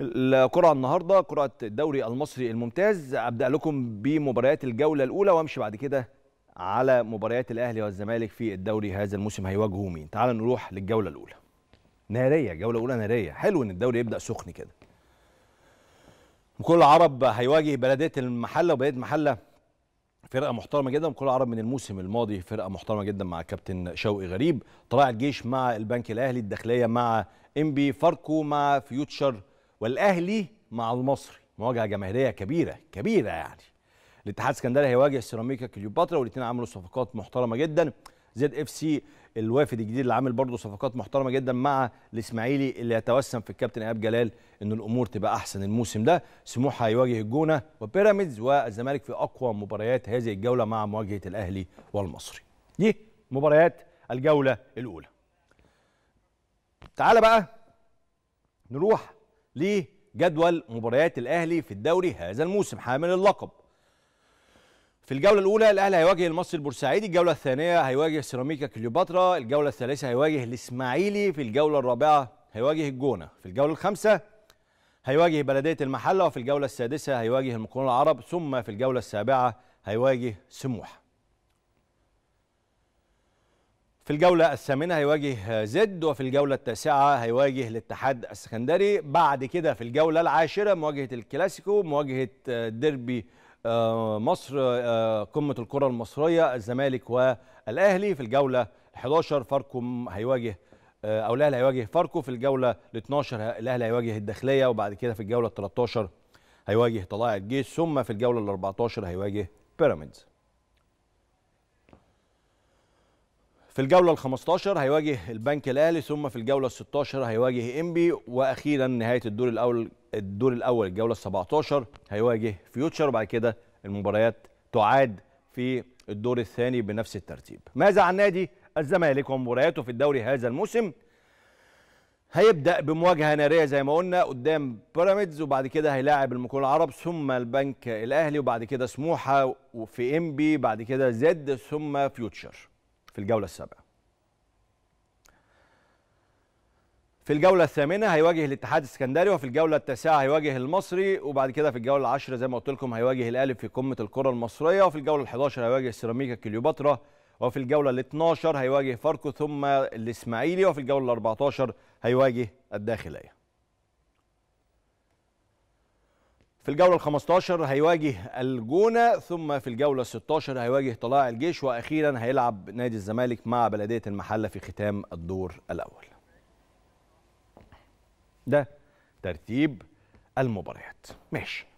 الكرة النهارده كرة الدوري المصري الممتاز ابدا لكم بمباريات الجولة الأولى وامشي بعد كده على مباريات الأهلي والزمالك في الدوري هذا الموسم هيواجهوا مين؟ تعال نروح للجولة الأولى. نارية جولة أولى نارية، حلو إن الدوري يبدأ سخن كده. كل عرب هيواجه بلدية المحلة وبلدية المحلة فرقه محترمه جدا وكل عرب من الموسم الماضي فرقه محترمه جدا مع كابتن شوقي غريب طلائع الجيش مع البنك الاهلي الداخليه مع انبي فاركو مع فيوتشر والاهلي مع المصري مواجهه جماهيريه كبيره كبيره يعني الاتحاد اسكندريه هيواجه سيراميكا كليوباترا والاثنين عملوا صفقات محترمه جدا زد اف سي الوافد الجديد اللي عامل برضه صفقات محترمه جدا مع الاسماعيلي اللي يتوسم في الكابتن ايهاب جلال ان الامور تبقى احسن الموسم ده سموحه هيواجه الجونه وبيراميدز والزمالك في اقوى مباريات هذه الجوله مع مواجهه الاهلي والمصري دي مباريات الجوله الاولى تعال بقى نروح لجدول مباريات الاهلي في الدوري هذا الموسم حامل اللقب في الجوله الاولى الاهلي هيواجه المصري البورسعيدي الجوله الثانيه هيواجه سيراميكا كليوباترا الجوله الثالثه هيواجه الاسماعيلي في الجوله الرابعه هيواجه الجونه في الجوله الخامسه هيواجه بلديه المحله وفي الجوله السادسه هيواجه المقاولون العرب ثم في الجوله السابعه هيواجه سموحه في الجولة الثامنة هيواجه زد وفي الجولة التاسعة هيواجه الاتحاد السكندري بعد كده في الجولة العاشرة مواجهة الكلاسيكو مواجهة آه، ديربي آه، مصر آه، قمة الكرة المصرية الزمالك والأهلي في الجولة 11 فاركو هيواجه أو الأهلي هيواجه فاركو في الجولة 12 الأهلي هيواجه الداخلية وبعد كده في الجولة 13 هيواجه طلائع الجيش ثم في الجولة 14 هيواجه بيراميدز في الجوله ال 15 هيواجه البنك الاهلي ثم في الجوله ال 16 هيواجه انبي واخيرا نهايه الدور الاول الدور الاول الجوله ال 17 هيواجه فيوتشر وبعد كده المباريات تعاد في الدور الثاني بنفس الترتيب ماذا عن نادي الزمالك ومبارياته في الدوري هذا الموسم هيبدا بمواجهه ناريه زي ما قلنا قدام بيراميدز وبعد كده هيلاعب المكون العرب ثم البنك الاهلي وبعد كده سموحه وفي انبي بعد كده زد ثم فيوتشر في الجولة السابعة في الجولة الثامنة هيواجه الاتحاد السكندري وفي الجولة التاسعة هيواجه المصري وبعد كده في الجولة العاشرة زي ما قلت لكم هيواجه الأهلي في قمة الكرة المصرية وفي الجولة ال11 هيواجه سيراميكا كليوباترا وفي الجولة ال12 هيواجه فاركو ثم الإسماعيلي وفي الجولة ال14 هيواجه الداخلية في الجولة ال 15 هيواجه الجونة ثم في الجولة ال 16 هيواجه طلاع الجيش وأخيرا هيلعب نادي الزمالك مع بلدية المحلة في ختام الدور الأول. ده ترتيب المباريات ماشي